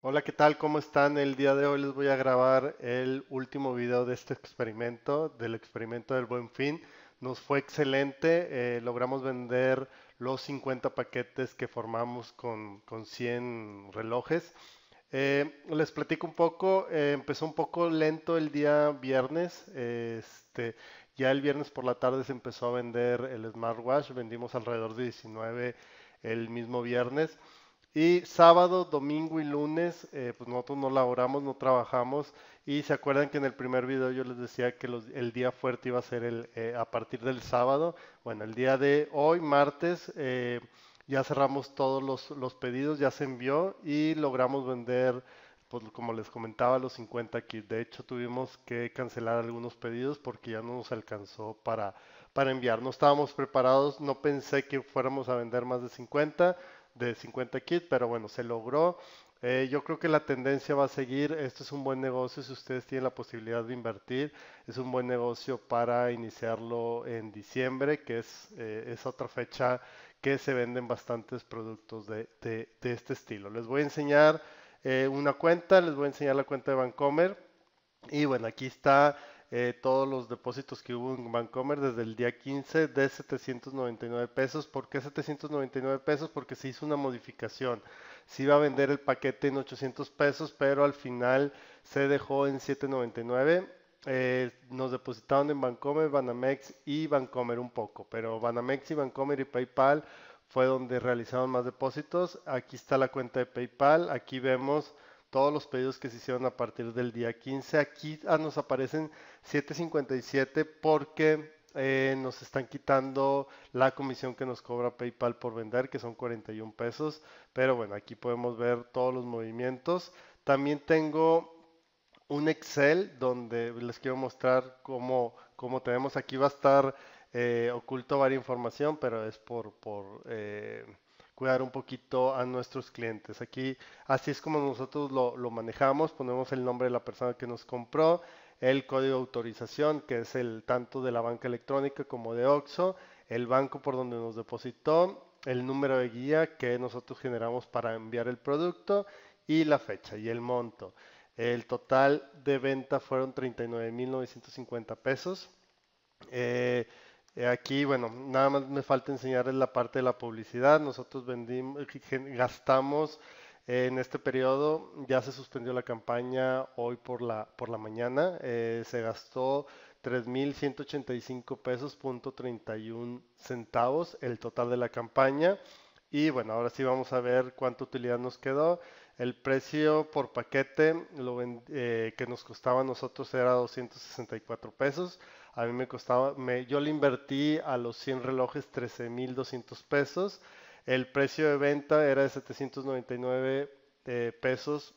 Hola, ¿qué tal? ¿Cómo están? El día de hoy les voy a grabar el último video de este experimento, del experimento del buen fin. Nos fue excelente, eh, logramos vender los 50 paquetes que formamos con, 100 relojes. Eh, les platico un poco, eh, empezó un poco lento el día viernes, este, ya el viernes por la tarde se empezó a vender el smartwatch, vendimos alrededor de 19 el mismo viernes. Y sábado, domingo y lunes, eh, pues nosotros no laboramos, no trabajamos. Y se acuerdan que en el primer video yo les decía que el día fuerte iba a ser el, eh, a partir del sábado. Bueno, el día de hoy, martes, eh, ya cerramos todos los, pedidos, ya se envió y logramos vender, pues, como les comentaba, los 50 kits. De hecho, tuvimos que cancelar algunos pedidos porque ya no nos alcanzó para, para enviar. No estábamos preparados, no pensé que fuéramos a vender más de 50 de 50 kits, pero bueno, se logró. Eh, yo creo que la tendencia va a seguir. Esto es un buen negocio si ustedes tienen la posibilidad de invertir. Es un buen negocio para iniciarlo en diciembre, que es, eh, otra fecha que se venden bastantes productos de, este estilo. Les voy a enseñar eh, una cuenta, les voy a enseñar la cuenta de Vancomer. Y bueno, aquí está eh, todos los depósitos que hubo en Bancomer desde el día 15 de 799 pesos. ¿Por qué 799 pesos? Porque se hizo una modificación. Se iba a vender el paquete en 800 pesos, pero al final se dejó en 799. Eh, nos depositaron en Bancomer, Banamex y Bancomer un poco, pero Banamex y Bancomer y PayPal fue donde realizaron más depósitos. Aquí está la cuenta de PayPal, aquí vemos todos los pedidos que se hicieron a partir del día 15. Aquí ah, nos aparecen 757 porque eh, nos están quitando la comisión que nos cobra PayPal por vender, que son 41 pesos. Pero bueno, aquí podemos ver todos los movimientos. También tengo un Excel donde les quiero mostrar cómo, cómo tenemos. Aquí va a estar eh, oculto varias información, pero es por... por eh, cuidar un poquito a nuestros clientes. Aquí así es como nosotros lo, manejamos, ponemos el nombre de la persona que nos compró, el código de autorización, que es el tanto de la banca electrónica como de OXO, el banco por donde nos depositó, el número de guía que nosotros generamos para enviar el producto y la fecha y el monto. El total de venta fueron 39.950 pesos. Eh, Aquí, bueno, nada más me falta enseñarles la parte de la publicidad. Nosotros vendimos, eh, gastamos eh, en este periodo, ya se suspendió la campaña hoy por la, por la mañana, eh, se gastó 3.185 pesos, punto 31 centavos el total de la campaña. Y bueno, ahora sí vamos a ver cuánta utilidad nos quedó. El precio por paquete lo, que nos costaba a nosotros era 264 pesos. A mí me costaba, me, yo le invertí a los 100 relojes 13.200 pesos. El precio de venta era de 799 eh, pesos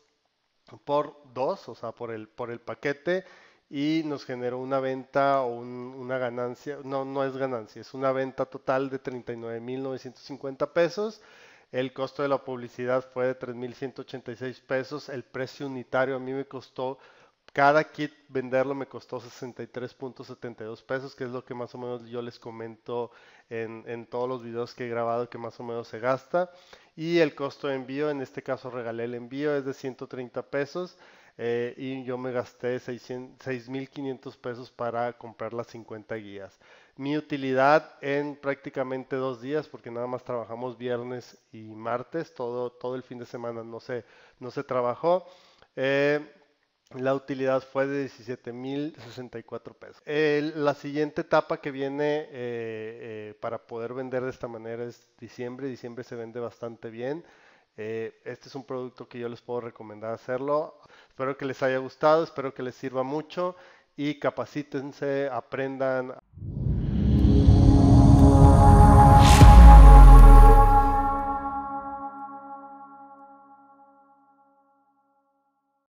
por dos, o sea, por el, por el paquete. Y nos generó una venta o una ganancia, no, no es ganancia, es una venta total de 39.950 pesos. El costo de la publicidad fue de 3.186 pesos. El precio unitario a mí me costó cada kit venderlo me costó 63.72 pesos, que es lo que más o menos yo les comento en, todos los videos que he grabado que más o menos se gasta. Y el costo de envío, en este caso regalé el envío, es de 130 pesos. Eh, y yo me gasté 6.500 pesos para comprar las 50 guías. Mi utilidad en prácticamente dos días, porque nada más trabajamos viernes y martes, todo, todo el fin de semana no se, no se trabajó. Eh, la utilidad fue de 17.064 pesos. la siguiente etapa que viene eh, eh, para poder vender de esta manera es diciembre. Diciembre se vende bastante bien. Eh, este es un producto que yo les puedo recomendar hacerlo. Espero que les haya gustado, espero que les sirva mucho y capacítense, aprendan.